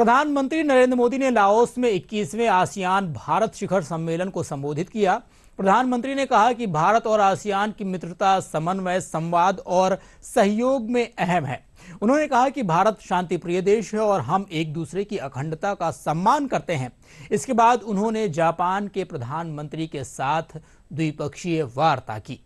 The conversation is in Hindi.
प्रधानमंत्री नरेंद्र मोदी ने लाओस में 21वें आसियान भारत शिखर सम्मेलन को संबोधित किया प्रधानमंत्री ने कहा कि भारत और आसियान की मित्रता समन्वय संवाद और सहयोग में अहम है उन्होंने कहा कि भारत शांति प्रिय देश है और हम एक दूसरे की अखंडता का सम्मान करते हैं इसके बाद उन्होंने जापान के प्रधानमंत्री के साथ द्विपक्षीय वार्ता की